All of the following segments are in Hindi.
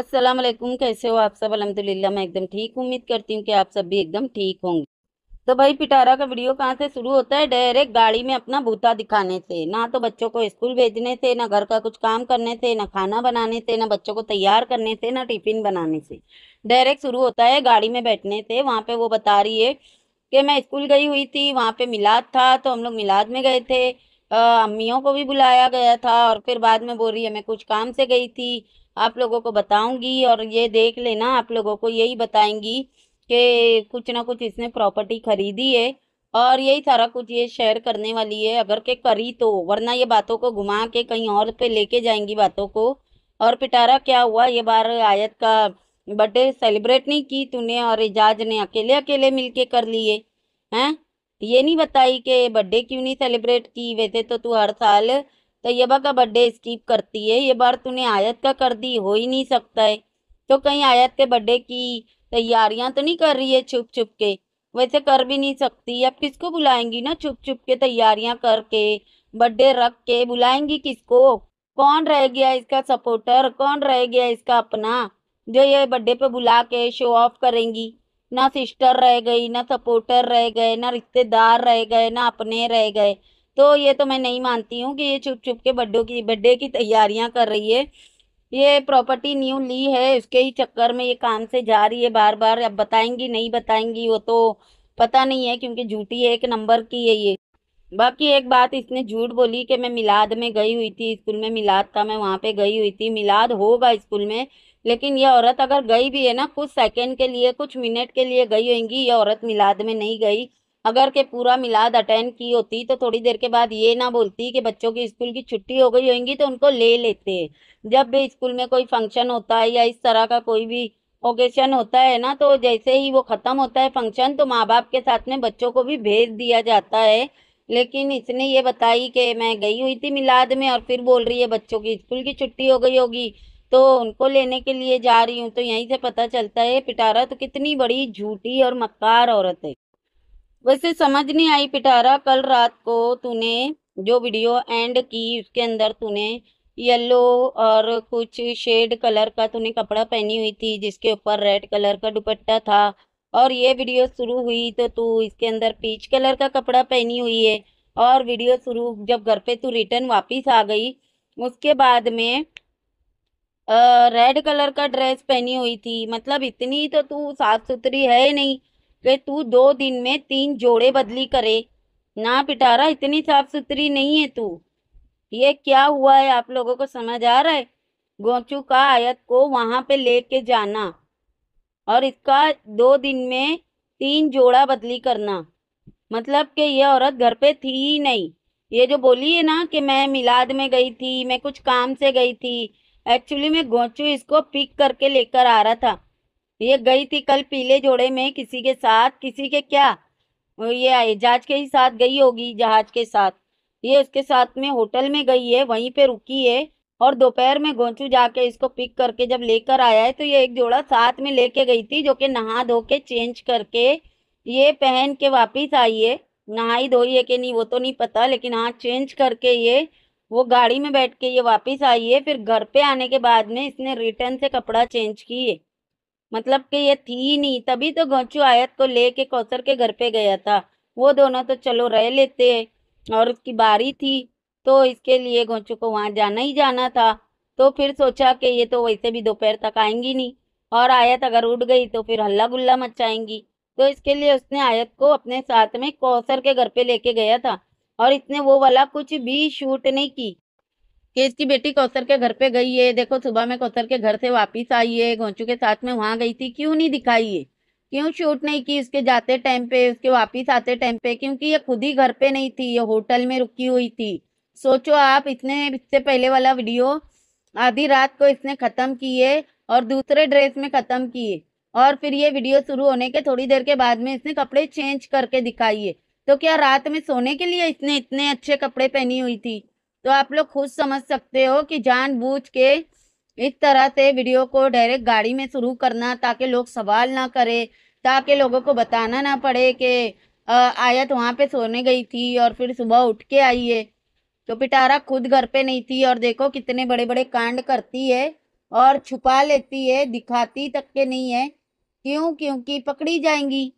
अस्सलाम वालेकुम कैसे हो आप सब अलहमदिल्ला मैं एकदम ठीक उम्मीद करती हूँ कि आप सब भी एकदम ठीक होंगे तो भाई पिटारा का वीडियो कहाँ से शुरू होता है डायरेक्ट गाड़ी में अपना बूता दिखाने से ना तो बच्चों को स्कूल भेजने से ना घर का कुछ काम करने से ना खाना बनाने से ना बच्चों को तैयार करने से ना टिफिन बनाने से डायरेक्ट शुरू होता है गाड़ी में बैठने से वहाँ पे वो बता रही है कि मैं स्कूल गई हुई थी वहाँ पे मिलाद था तो हम लोग मिलाद में गए थे अम्मियों को भी बुलाया गया था और फिर बाद में बोल रही है मैं कुछ काम से गई थी आप लोगों को बताऊंगी और ये देख लेना आप लोगों को यही बताएंगी कि कुछ ना कुछ इसने प्रॉपर्टी खरीदी है और यही सारा कुछ ये शेयर करने वाली है अगर के करी तो वरना ये बातों को घुमा के कहीं और पे लेके जाएंगी बातों को और पिटारा क्या हुआ ये बार आयत का बर्थडे सेलिब्रेट नहीं की तूने और एजाज ने अकेले अकेले मिलके कर लिए हैं ये नहीं बताई कि बर्थडे क्यों नहीं सेलिब्रेट की वैसे तो तू हर साल तैयबा का बर्थडे स्किप करती है ये बार तूने आयत का कर दी हो ही नहीं सकता है तो कहीं आयत के बर्थडे की तैयारियां तो नहीं कर रही है छुप छुप के वैसे कर भी नहीं सकती अब किसको बुलाएंगी ना छुप छुप के तैयारियां करके बर्थडे रख के बुलाएंगी किसको कौन रह गया इसका सपोर्टर कौन रह गया इसका अपना जो ये बर्थडे पे बुला के शो ऑफ करेंगी ना सिस्टर रह गई ना सपोर्टर रह गए ना रिश्तेदार रह गए ना अपने रह गए तो ये तो मैं नहीं मानती हूँ कि ये चुप चुप के बड्डों की बड्डे की तैयारियाँ कर रही है ये प्रॉपर्टी न्यू ली है उसके ही चक्कर में ये काम से जा रही है बार बार अब बताएंगी नहीं बताएंगी वो तो पता नहीं है क्योंकि झूठी है एक नंबर की है ये बाकी एक बात इसने झूठ बोली कि मैं मिलाद में गई हुई थी स्कूल में मिलाद था मैं वहाँ पे गई हुई थी मिलाद होगा स्कूल में लेकिन यह औरत अगर गई भी है ना कुछ सेकंड के लिए कुछ मिनट के लिए गई होंगी ये औरत मिलाद में नहीं गई अगर के पूरा मिलाद अटेंड की होती तो थोड़ी देर के बाद ये ना बोलती कि बच्चों की स्कूल की छुट्टी हो गई होंगी तो उनको ले लेते जब भी स्कूल में कोई फंक्शन होता है या इस तरह का कोई भी ओकेशन होता है ना तो जैसे ही वो ख़त्म होता है फंक्शन तो माँ बाप के साथ में बच्चों को भी भेज दिया जाता है लेकिन इसने ये बताई कि मैं गई हुई थी मिलाद में और फिर बोल रही है बच्चों की स्कूल की छुट्टी हो गई होगी तो उनको लेने के लिए जा रही हूँ तो यहीं से पता चलता है पिटारा तो कितनी बड़ी झूठी और मक्कार औरत है वैसे समझ नहीं आई पिटारा कल रात को तूने जो वीडियो एंड की उसके अंदर तूने येलो और कुछ शेड कलर का तूने कपड़ा पहनी हुई थी जिसके ऊपर रेड कलर का दुपट्टा था और ये वीडियो शुरू हुई तो तू इसके अंदर पीच कलर का कपड़ा पहनी हुई है और वीडियो शुरू जब घर पे तू रिटर्न वापस आ गई उसके बाद में रेड कलर का ड्रेस पहनी हुई थी मतलब इतनी तो तू साफ सुथरी है नहीं कि तू दो दिन में तीन जोड़े बदली करे ना पिटारा इतनी साफ सुथरी नहीं है तू ये क्या हुआ है आप लोगों को समझ आ रहा है गोचू का आयत को वहाँ पे लेके जाना और इसका दो दिन में तीन जोड़ा बदली करना मतलब कि ये औरत घर पे थी ही नहीं ये जो बोली है ना कि मैं मिलाद में गई थी मैं कुछ काम से गई थी एक्चुअली मैं गोचू इसको पिक करके लेकर आ रहा था ये गई थी कल पीले जोड़े में किसी के साथ किसी के क्या ये जहाज के ही साथ गई होगी जहाज के साथ ये उसके साथ में होटल में गई है वहीं पे रुकी है और दोपहर में गोंचू जाके इसको पिक करके जब लेकर आया है तो ये एक जोड़ा साथ में लेके गई थी जो कि नहा धो के चेंज करके ये पहन के वापिस आई है नहाई धोई है कि नहीं वो तो नहीं पता लेकिन हाँ चेंज करके ये वो गाड़ी में बैठ के ये वापस आई है फिर घर पे आने के बाद में इसने रिटर्न से कपड़ा चेंज किए मतलब कि ये थी ही नहीं तभी तो घोंचू आयत को लेके कौसर के घर पे गया था वो दोनों तो चलो रह लेते हैं और उसकी बारी थी तो इसके लिए घोंचू को वहाँ जाना ही जाना था तो फिर सोचा कि ये तो वैसे भी दोपहर तक आएंगी नहीं और आयत अगर उठ गई तो फिर हल्ला गुल्ला मचाएंगी तो इसके लिए उसने आयत को अपने साथ में कौसर के घर पे लेके गया था और इसने वो वाला कुछ भी शूट नहीं की कि इसकी बेटी कौशल के घर पे गई है देखो सुबह में कौशल के घर से वापस आई है घोंचू के साथ में वहाँ गई थी क्यों नहीं दिखाई है क्यों शूट नहीं की उसके जाते टाइम पे उसके वापस आते टाइम पे क्योंकि ये खुद ही घर पे नहीं थी ये होटल में रुकी हुई थी सोचो आप इसने इससे पहले वाला वीडियो आधी रात को इसने ख़त्म किए और दूसरे ड्रेस में ख़त्म किए और फिर ये वीडियो शुरू होने के थोड़ी देर के बाद में इसने कपड़े चेंज करके दिखाई है तो क्या रात में सोने के लिए इसने इतने अच्छे कपड़े पहनी हुई थी तो आप लोग खुद समझ सकते हो कि जानबूझ के इस तरह से वीडियो को डायरेक्ट गाड़ी में शुरू करना ताकि लोग सवाल ना करें ताकि लोगों को बताना ना पड़े कि आयत वहाँ पे सोने गई थी और फिर सुबह उठ के आई है तो पिटारा खुद घर पे नहीं थी और देखो कितने बड़े बड़े कांड करती है और छुपा लेती है दिखाती तक के नहीं है क्यों क्योंकि पकड़ी जाएंगी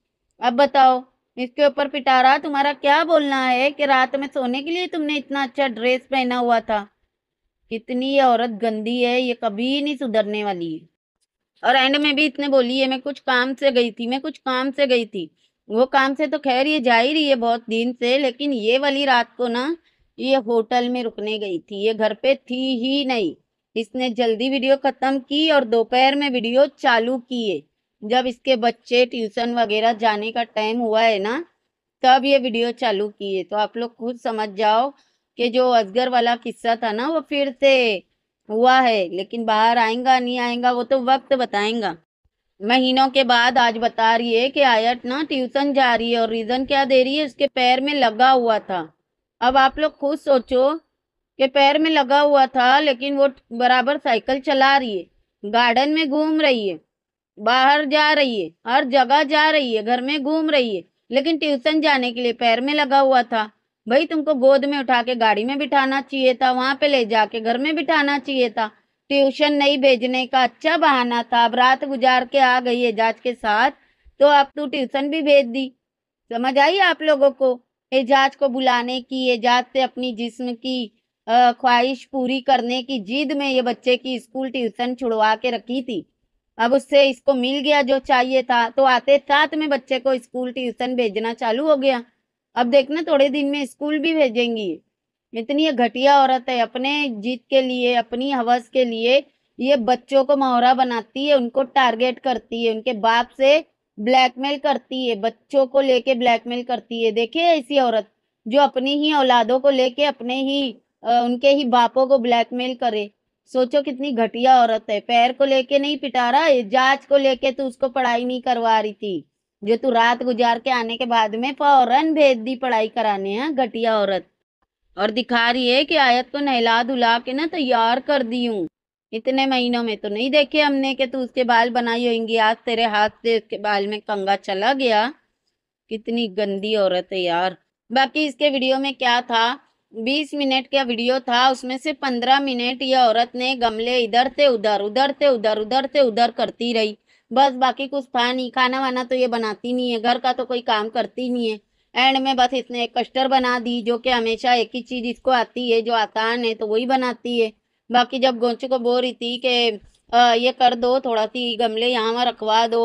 अब बताओ इसके ऊपर पिटारा तुम्हारा क्या बोलना है कि रात में सोने के लिए तुमने इतना अच्छा ड्रेस पहना हुआ था कितनी ये औरत गंदी है ये कभी नहीं सुधरने वाली है और एंड में भी इतने बोली है मैं कुछ काम से गई थी मैं कुछ काम से गई थी वो काम से तो खैर ये जा ही रही है बहुत दिन से लेकिन ये वाली रात को ना ये होटल में रुकने गई थी ये घर पे थी ही नहीं इसने जल्दी वीडियो खत्म की और दोपहर में वीडियो चालू किए जब इसके बच्चे ट्यूशन वगैरह जाने का टाइम हुआ है ना तब ये वीडियो चालू किए तो आप लोग खुद समझ जाओ कि जो अजगर वाला किस्सा था ना वो फिर से हुआ है लेकिन बाहर आएगा नहीं आएगा वो तो वक्त बताएगा महीनों के बाद आज बता रही है कि आयत ना ट्यूशन जा रही है और रीज़न क्या दे रही है उसके पैर में लगा हुआ था अब आप लोग खुद सोचो कि पैर में लगा हुआ था लेकिन वो बराबर साइकिल चला रही है गार्डन में घूम रही है बाहर जा रही है हर जगह जा रही है घर में घूम रही है लेकिन ट्यूशन जाने के लिए पैर में लगा हुआ था भाई तुमको गोद में उठा के गाड़ी में बिठाना चाहिए था वहाँ पे ले जाके घर में बिठाना चाहिए था ट्यूशन नहीं भेजने का अच्छा बहाना था अब रात गुजार के आ गई है एजाज के साथ तो अब तू ट्यूशन भी भेज दी समझ आई आप लोगों को एजाज को बुलाने की एजाज से अपनी जिस्म की ख्वाहिश पूरी करने की जिद में ये बच्चे की स्कूल ट्यूशन छुड़वा के रखी थी अब उससे इसको मिल गया जो चाहिए था तो आते साथ में बच्चे को स्कूल ट्यूशन भेजना चालू हो गया अब देखना थोड़े दिन में स्कूल भी भेजेंगी इतनी घटिया औरत है अपने जीत के लिए अपनी हवस के लिए ये बच्चों को मोहरा बनाती है उनको टारगेट करती है उनके बाप से ब्लैकमेल करती है बच्चों को लेके ब्लैकमेल करती है देखिए ऐसी औरत जो अपनी ही औलादों को लेके अपने ही आ, उनके ही बापों को ब्लैकमेल करे सोचो कितनी घटिया औरत है पैर को लेके नहीं पिटा रहा जांच को लेके तू उसको पढ़ाई नहीं करवा रही थी जो तू रात गुजार के आने के बाद में फौरन भेज दी पढ़ाई कराने हैं हाँ, घटिया औरत और दिखा रही है कि आयत को नहला धुला के ना तैयार कर दी हूँ इतने महीनों में तो नहीं देखे हमने कि तू उसके बाल बनाई होंगी आज तेरे हाथ से उसके बाल में कंगा चला गया कितनी गंदी औरत है यार बाकी इसके वीडियो में क्या था बीस मिनट का वीडियो था उसमें से पंद्रह मिनट ये औरत ने गमले इधर से उधर उधर से उधर उधर से उधर करती रही बस बाकी कुछ था नहीं खाना वाना तो ये बनाती नहीं है घर का तो कोई काम करती नहीं है एंड में बस इसने एक कस्टर बना दी जो कि हमेशा एक ही चीज़ इसको आती है जो आसान है तो वही बनाती है बाकी जब गोंचू को बोल रही थी कि ये कर दो थोड़ा सी गमले यहाँ वहाँ रखवा दो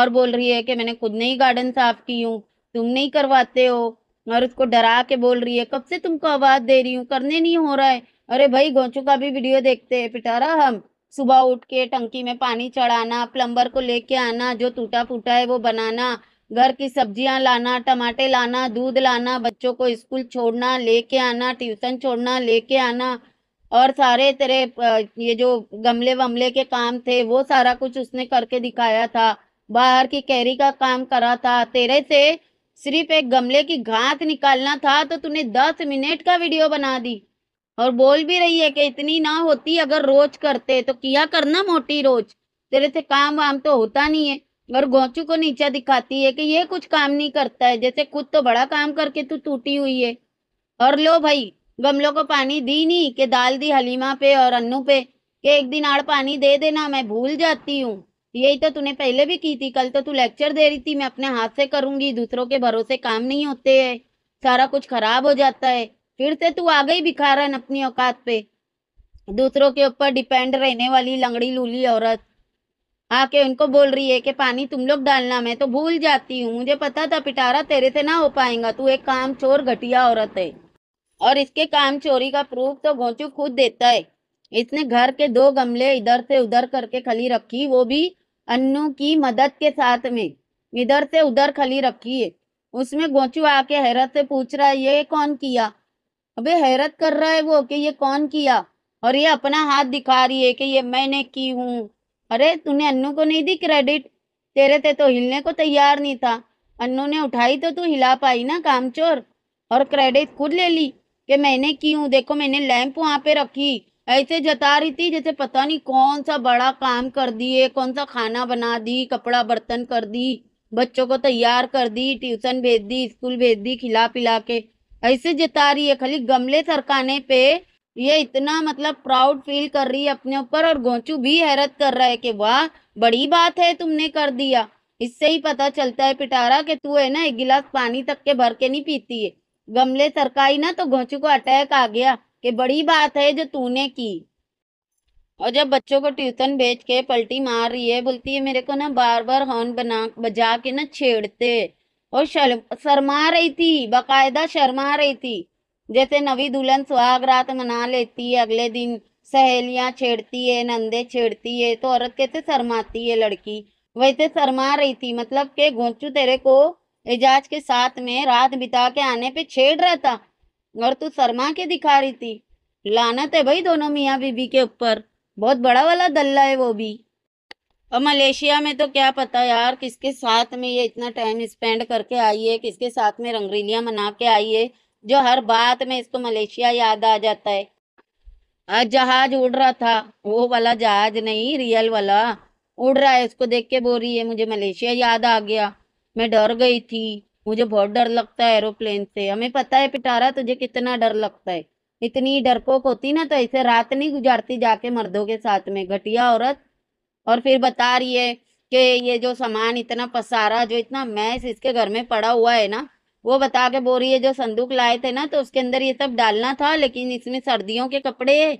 और बोल रही है कि मैंने खुद नहीं गार्डन साफ की हूँ तुम नहीं करवाते हो और उसको डरा के बोल रही है कब से तुमको आवाज दे रही हूँ करने नहीं हो रहा है अरे भाई गोचू का भी वीडियो देखते हैं पिटारा हम सुबह उठ के टंकी में पानी चढ़ाना प्लम्बर को लेके आना जो टूटा फूटा है वो बनाना घर की सब्जियां लाना टमाटे लाना दूध लाना बच्चों को स्कूल छोड़ना लेके आना ट्यूशन छोड़ना लेके आना और सारे तेरे ये जो गमले वमले के काम थे वो सारा कुछ उसने करके दिखाया था बाहर की कैरी का काम करा था तेरे से सिर्फ एक गमले की घात निकालना था तो तूने दस मिनट का वीडियो बना दी और बोल भी रही है कि इतनी ना होती अगर रोज करते तो किया करना मोटी रोज तेरे से काम वाम तो होता नहीं है और गोचू को नीचा दिखाती है कि ये कुछ काम नहीं करता है जैसे खुद तो बड़ा काम करके तू टूटी हुई है और लो भाई गमलों को पानी दी नहीं कि डाल दी हलीमा पे और अन्नू पे कि एक दिन आड़ पानी दे देना मैं भूल जाती हूँ यही तो तूने पहले भी की थी कल तो तू लेक्चर दे रही थी मैं अपने हाथ से करूंगी दूसरों के भरोसे काम नहीं होते है सारा कुछ खराब हो जाता है फिर से तू आ गई भिखारन अपनी औकात पे दूसरों के ऊपर डिपेंड रहने वाली लंगड़ी लूली औरत आके उनको बोल रही है कि पानी तुम लोग डालना मैं तो भूल जाती हूँ मुझे पता था पिटारा तेरे से ना हो पाएगा तू एक काम चोर घटिया औरत है और इसके काम चोरी का प्रूफ तो घोचू खुद देता है इसने घर के दो गमले इधर से उधर करके खली रखी वो भी अन्नू की मदद के साथ में इधर से उधर खली रखी है उसमें गोचू आके हैरत से पूछ रहा है ये कौन किया अबे हैरत कर रहा है वो कि ये कौन किया और ये अपना हाथ दिखा रही है कि ये मैंने की हूँ अरे तूने अन्नू को नहीं दी क्रेडिट तेरे थे ते तो हिलने को तैयार नहीं था अन्नू ने उठाई तो तू हिला पाई ना कामचोर और क्रेडिट खुद ले ली कि मैंने की हूँ देखो मैंने लैंप वहाँ पे रखी ऐसे जता रही थी जैसे पता नहीं कौन सा बड़ा काम कर दिए कौन सा खाना बना दी कपड़ा बर्तन कर दी बच्चों को तैयार कर दी ट्यूशन भेज दी स्कूल भेज दी खिला पिला के ऐसे जता रही है खाली गमले सरकाने पे ये इतना मतलब प्राउड फील कर रही है अपने ऊपर और गोंचू भी हैरत कर रहा है कि वाह बड़ी बात है तुमने कर दिया इससे ही पता चलता है पिटारा कि तू है ना एक गिलास पानी तक के भर के नहीं पीती है गमले सरकाई ना तो गोंचू को अटैक आ गया कि बड़ी बात है जो तूने की और जब बच्चों को ट्यूशन भेज के पलटी मार रही है बोलती है मेरे को ना बार बार हॉर्न बना बजा के ना छेड़ते और शर्मा रही थी बाकायदा शर्मा रही थी जैसे नवी दुल्हन सुहाग रात मना लेती है अगले दिन सहेलियां छेड़ती है नंदे छेड़ती है तो औरत कैसे शर्माती है लड़की वैसे शर्मा रही थी मतलब के गोचू तेरे को एजाज के साथ में रात बिता के आने पे छेड़ रहा था और तू शर्मा के दिखा रही थी लानत है भाई दोनों मियाँ बीबी के ऊपर बहुत बड़ा वाला दल्ला है वो भी और मलेशिया में तो क्या पता यार किसके साथ में ये इतना टाइम स्पेंड करके आई है किसके साथ में रंगरीलियाँ मना के आई है जो हर बात में इसको मलेशिया याद आ जाता है आज जहाज उड़ रहा था वो वाला जहाज नहीं रियल वाला उड़ रहा है उसको देख के बोल रही है मुझे मलेशिया याद आ गया मैं डर गई थी मुझे बहुत डर लगता है एरोप्लेन से हमें पता है पिटारा तुझे कितना डर लगता है इतनी डरपोक होती ना तो ऐसे रात नहीं गुजारती जाके मर्दों के साथ में घटिया औरत और फिर बता रही है कि ये जो सामान इतना पसारा जो इतना मैस इसके घर में पड़ा हुआ है ना वो बता के बोल रही है जो संदूक लाए थे ना तो उसके अंदर ये सब डालना था लेकिन इसमें सर्दियों के कपड़े है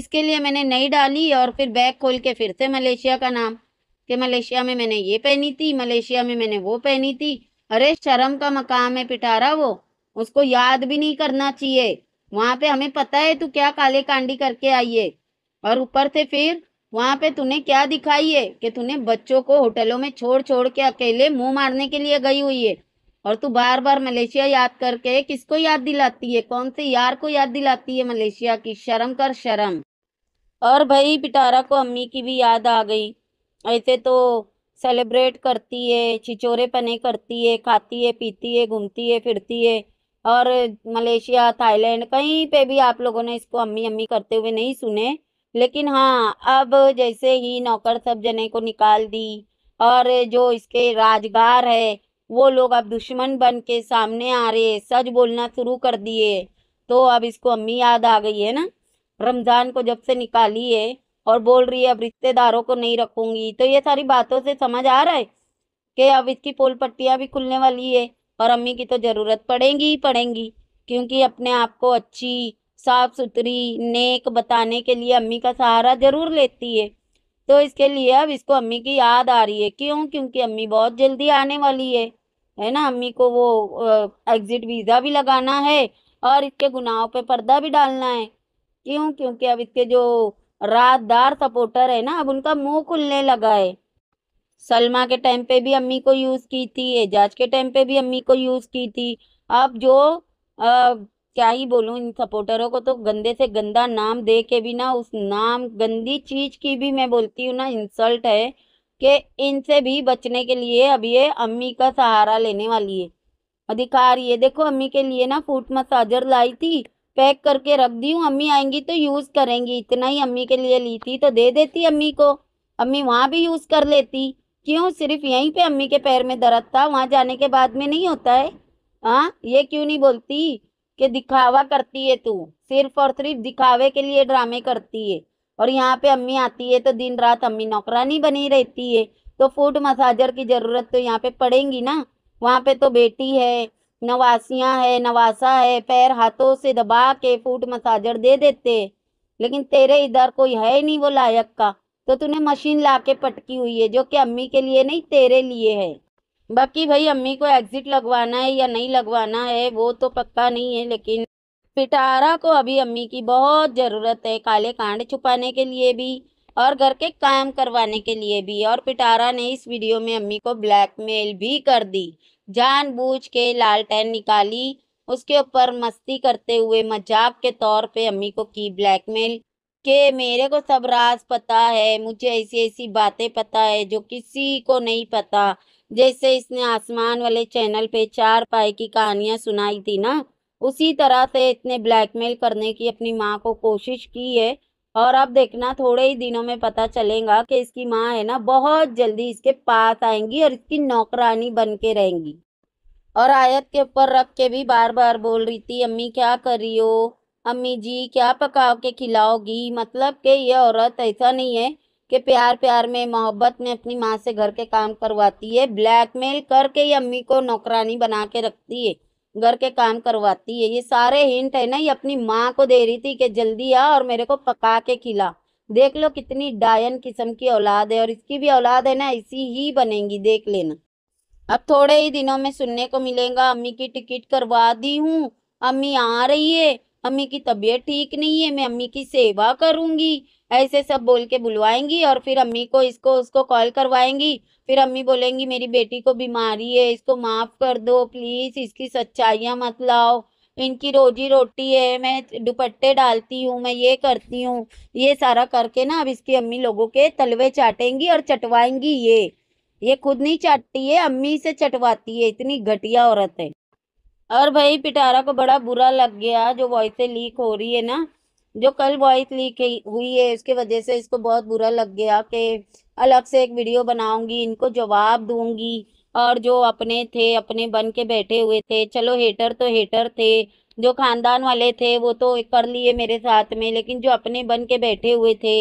इसके लिए मैंने नहीं डाली और फिर बैग खोल के फिर से मलेशिया का नाम कि मलेशिया में मैंने ये पहनी थी मलेशिया में मैंने वो पहनी थी अरे शर्म का मकाम है पिटारा वो उसको याद भी नहीं करना चाहिए वहां पे हमें पता है तू क्या काले कांडी करके आई है और ऊपर से फिर वहां पे तूने क्या दिखाई है कि तूने बच्चों को होटलों में छोड़ छोड़ के अकेले मुंह मारने के लिए गई हुई है और तू बार बार मलेशिया याद करके किसको याद दिलाती है कौन से यार को याद दिलाती है मलेशिया की शर्म कर शर्म और भाई पिटारा को अम्मी की भी याद आ गई ऐसे तो सेलिब्रेट करती है छिचोरे पने करती है खाती है पीती है घूमती है फिरती है और मलेशिया थाईलैंड कहीं पे भी आप लोगों ने इसको अम्मी अम्मी करते हुए नहीं सुने लेकिन हाँ अब जैसे ही नौकर सब जने को निकाल दी और जो इसके राजगार है वो लोग अब दुश्मन बन के सामने आ रहे सच बोलना शुरू कर दिए तो अब इसको अम्मी याद आ गई है ना रमज़ान को जब से निकाली है और बोल रही है अब रिश्तेदारों को नहीं रखूंगी तो ये सारी बातों से समझ आ रहा है कि अब इसकी पोल पट्टियाँ भी खुलने वाली है और अम्मी की तो ज़रूरत पड़ेगी ही पड़ेंगी क्योंकि अपने आप को अच्छी साफ सुथरी नेक बताने के लिए अम्मी का सहारा ज़रूर लेती है तो इसके लिए अब इसको अम्मी की याद आ रही है क्यों क्योंकि अम्मी बहुत जल्दी आने वाली है है ना अम्मी को वो एग्ज़िट वीज़ा भी लगाना है और इसके गुनाहों पे पर्दा भी डालना है क्यों क्योंकि अब इसके जो रातदार सपोर्टर है ना अब उनका मुंह खुलने लगा है सलमा के टाइम पे भी अम्मी को यूज़ की थी एजाज के टाइम पे भी अम्मी को यूज़ की थी अब जो आ, क्या ही बोलूँ इन सपोर्टरों को तो गंदे से गंदा नाम दे के भी ना उस नाम गंदी चीज़ की भी मैं बोलती हूँ ना इंसल्ट है कि इनसे भी बचने के लिए अब ये अम्मी का सहारा लेने वाली है अधिकार ये देखो अम्मी के लिए ना फूट मसाजर लाई थी पैक करके रख दी हूँ अम्मी आएंगी तो यूज़ करेंगी इतना ही अम्मी के लिए ली थी तो दे देती अम्मी को अम्मी वहाँ भी यूज़ कर लेती क्यों सिर्फ यहीं पे अम्मी के पैर में दर्द था वहाँ जाने के बाद में नहीं होता है हाँ ये क्यों नहीं बोलती कि दिखावा करती है तू सिर्फ और सिर्फ दिखावे के लिए ड्रामे करती है और यहाँ पे अम्मी आती है तो दिन रात अम्मी नौकरानी बनी रहती है तो फूड मसाजर की ज़रूरत तो यहाँ पे पड़ेगी ना वहाँ पे तो बेटी है नवासियाँ है नवासा है पैर हाथों से दबा के फूट मसाजर दे देते लेकिन तेरे इधर कोई है नहीं वो लायक का तो तूने मशीन ला के पटकी हुई है जो कि अम्मी के लिए नहीं तेरे लिए है बाकी भाई अम्मी को एग्जिट लगवाना है या नहीं लगवाना है वो तो पक्का नहीं है लेकिन पिटारा को अभी अम्मी की बहुत ज़रूरत है काले कांड छुपाने के लिए भी और घर के काम करवाने के लिए भी और पिटारा ने इस वीडियो में अम्मी को ब्लैकमेल भी कर दी जानबूझ के लालटेन निकाली उसके ऊपर मस्ती करते हुए मजाक के तौर पे अम्मी को की ब्लैकमेल के मेरे को सब राज पता है मुझे ऐसी ऐसी बातें पता है जो किसी को नहीं पता जैसे इसने आसमान वाले चैनल पे चार पाए की कहानियाँ सुनाई थी ना उसी तरह से इसने ब्लैकमेल करने की अपनी माँ को कोशिश की है और अब देखना थोड़े ही दिनों में पता चलेगा कि इसकी माँ है ना बहुत जल्दी इसके पास आएंगी और इसकी नौकरानी बन के रहेंगी और आयत के ऊपर रख के भी बार बार बोल रही थी अम्मी क्या हो अम्मी जी क्या पका के खिलाओगी मतलब कि ये औरत ऐसा नहीं है कि प्यार प्यार में मोहब्बत में अपनी माँ से घर के काम करवाती है ब्लैकमेल करके ही अम्मी को नौकरानी बना के रखती है घर के काम करवाती है ये सारे हिंट है ना ये अपनी माँ को दे रही थी कि जल्दी आ और मेरे को पका के खिला देख लो कितनी डायन किस्म की औलाद है और इसकी भी औलाद है ना इसी ही बनेगी देख लेना अब थोड़े ही दिनों में सुनने को मिलेगा अम्मी की टिकट करवा दी हूँ अम्मी आ रही है अम्मी की तबीयत ठीक नहीं है मैं अम्मी की सेवा करूँगी ऐसे सब बोल के बुलवाएंगी और फिर अम्मी को इसको उसको कॉल करवाएंगी फिर अम्मी बोलेंगी मेरी बेटी को बीमारी है इसको माफ़ कर दो प्लीज़ इसकी सच्चाइयाँ मत लाओ इनकी रोजी रोटी है मैं दुपट्टे डालती हूँ मैं ये करती हूँ ये सारा करके ना अब इसकी अम्मी लोगों के तलवे चाटेंगी और चटवाएंगी ये ये खुद नहीं चाटती है अम्मी से चटवाती है इतनी घटिया औरत है और भाई पिटारा को बड़ा बुरा लग गया जो वॉइसें लीक हो रही है ना जो कल वॉइस लीक हुई है उसके वजह से इसको बहुत बुरा लग गया कि अलग से एक वीडियो बनाऊंगी इनको जवाब दूंगी और जो अपने थे अपने बन के बैठे हुए थे चलो हेटर तो हेटर थे जो खानदान वाले थे वो तो कर लिए मेरे साथ में लेकिन जो अपने बन के बैठे हुए थे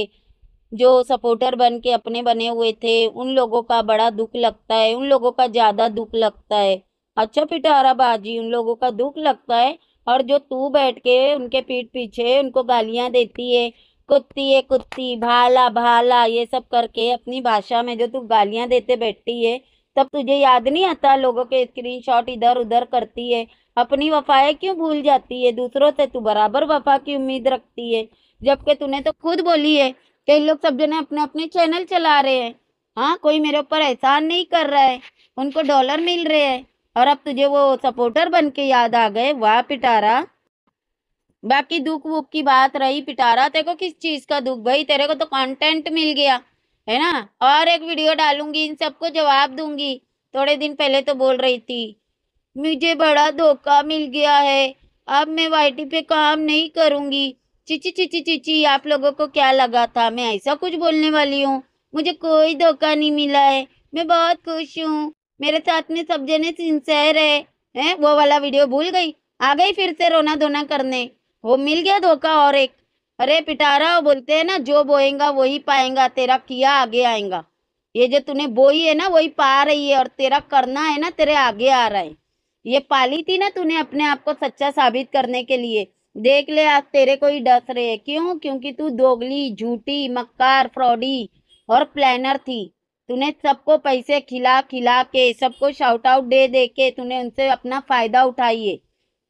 जो सपोर्टर बन के अपने बने हुए थे उन लोगों का बड़ा दुख लगता है उन लोगों का ज़्यादा दुख लगता है अच्छा पिटारा बाजी उन लोगों का दुख लगता है और जो तू बैठ के उनके पीठ पीछे उनको गालियाँ देती है कुत्ती है कुत्ती भाला भाला ये सब करके अपनी भाषा में जो तू गालियाँ देते बैठती है तब तुझे याद नहीं आता लोगों के स्क्रीनशॉट इधर उधर करती है अपनी वफाएं क्यों भूल जाती है दूसरों से तू बराबर वफा की उम्मीद रखती है जबकि तूने तो खुद बोली है कई लोग सब जने अपने अपने चैनल चला रहे हैं हाँ कोई मेरे ऊपर एहसान नहीं कर रहा है उनको डॉलर मिल रहे हैं और अब तुझे वो सपोर्टर बन के याद आ गए वाह पिटारा बाकी दुख वुख की बात रही पिटारा तेरे को किस चीज़ का दुख भाई तेरे को तो कंटेंट मिल गया है ना और एक वीडियो डालूंगी इन सबको जवाब दूंगी थोड़े दिन पहले तो बोल रही थी मुझे बड़ा धोखा मिल गया है अब मैं वाई पे काम नहीं करूंगी चिची चिची चिची आप लोगों को क्या लगा था मैं ऐसा कुछ बोलने वाली हूँ मुझे कोई धोखा नहीं मिला है मैं बहुत खुश हूँ मेरे साथ में सब जने सिंसेयर है हैं वो वाला वीडियो भूल गई आ गई फिर से रोना धोना करने वो मिल गया धोखा और एक अरे पिटारा बोलते हैं ना जो बोएगा वही पाएगा तेरा किया आगे आएगा ये जो तूने बोई है ना वही पा रही है और तेरा करना है ना तेरे आगे आ रहा है ये पाली थी ना तूने अपने आप को सच्चा साबित करने के लिए देख ले आज तेरे को ही डस रहे क्यों क्योंकि तू दोगली झूठी मक्कार फ्रॉडी और प्लानर थी तूने सबको पैसे खिला खिला के सबको शाउट आउट दे दे के तूने उनसे अपना फ़ायदा उठाइए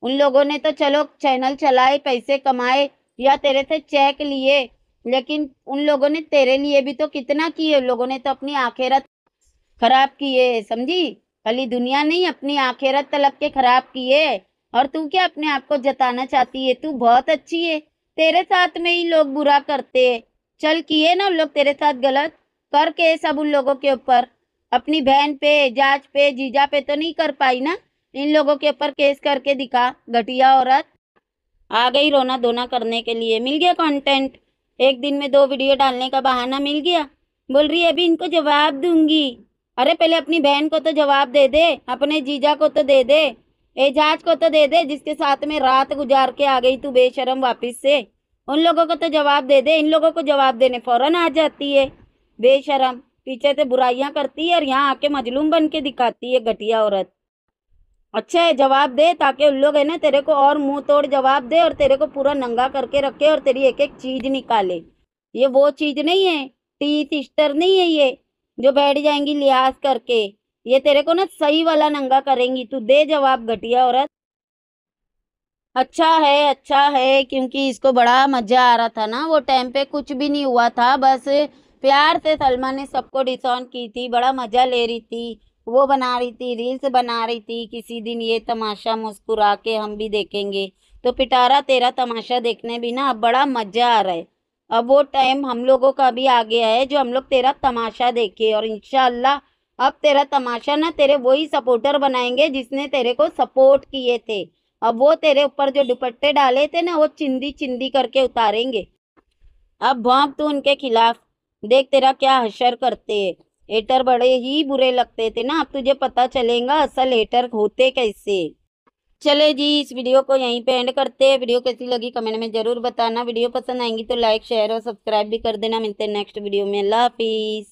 उन लोगों ने तो चलो चैनल चलाए पैसे कमाए या तेरे से चेक लिए लेकिन उन लोगों ने तेरे लिए भी तो कितना किए उन लोगों ने तो अपनी आखिरत खराब किए समझी खाली दुनिया नहीं अपनी आखिरत तलब के खराब किए और तू क्या अपने आप को जताना चाहती है तू बहुत अच्छी है तेरे साथ में ही लोग बुरा करते चल किए ना उन लोग तेरे साथ गलत कर के सब उन लोगों के ऊपर अपनी बहन पे जाज पे जीजा पे तो नहीं कर पाई ना इन लोगों के ऊपर केस करके दिखा घटिया औरत आ गई रोना धोना करने के लिए मिल गया कंटेंट एक दिन में दो वीडियो डालने का बहाना मिल गया बोल रही है अभी इनको जवाब दूंगी अरे पहले अपनी बहन को तो जवाब दे दे अपने जीजा को तो दे दे एजाज को तो दे दे जिसके साथ में रात गुजार के आ गई तू बेशरम वापस से उन लोगों को तो जवाब दे दे इन लोगों को जवाब देने फौरन आ जाती है बेशरम पीछे से बुराइयां करती है और यहाँ आके मजलूम बन के दिखाती है घटिया औरत अच्छा है जवाब दे ताकि उन लोग है ना तेरे को और मुंह तोड़ जवाब दे और तेरे को पूरा नंगा करके रखे और तेरी एक एक चीज निकाले ये वो चीज नहीं है टी सिस्टर नहीं है ये जो बैठ जाएंगी लिहाज करके ये तेरे को ना सही वाला नंगा करेंगी तू दे जवाब घटिया औरत अच्छा है अच्छा है क्योंकि इसको बड़ा मजा आ रहा था ना वो टाइम पे कुछ भी नहीं हुआ था बस प्यार से सलमा ने सबको डिसऑन की थी बड़ा मज़ा ले रही थी वो बना रही थी रील्स बना रही थी किसी दिन ये तमाशा मुस्कुरा के हम भी देखेंगे तो पिटारा तेरा तमाशा देखने भी ना अब बड़ा मज़ा आ रहा है अब वो टाइम हम लोगों का भी आ गया है जो हम लोग तेरा तमाशा देखे और इन अब तेरा तमाशा ना तेरे वही सपोर्टर बनाएंगे जिसने तेरे को सपोर्ट किए थे अब वो तेरे ऊपर जो दुपट्टे डाले थे ना वो चिंदी चिंदी करके उतारेंगे अब भौंक तू उनके खिलाफ देख तेरा क्या हशर करते हेटर बड़े ही बुरे लगते थे ना अब तुझे पता चलेगा असल हेटर होते कैसे चले जी इस वीडियो को यहीं पे एंड करते हैं वीडियो कैसी लगी कमेंट में ज़रूर बताना वीडियो पसंद आएंगी तो लाइक शेयर और सब्सक्राइब भी कर देना मिलते हैं नेक्स्ट वीडियो में अल्लाह हाफिज़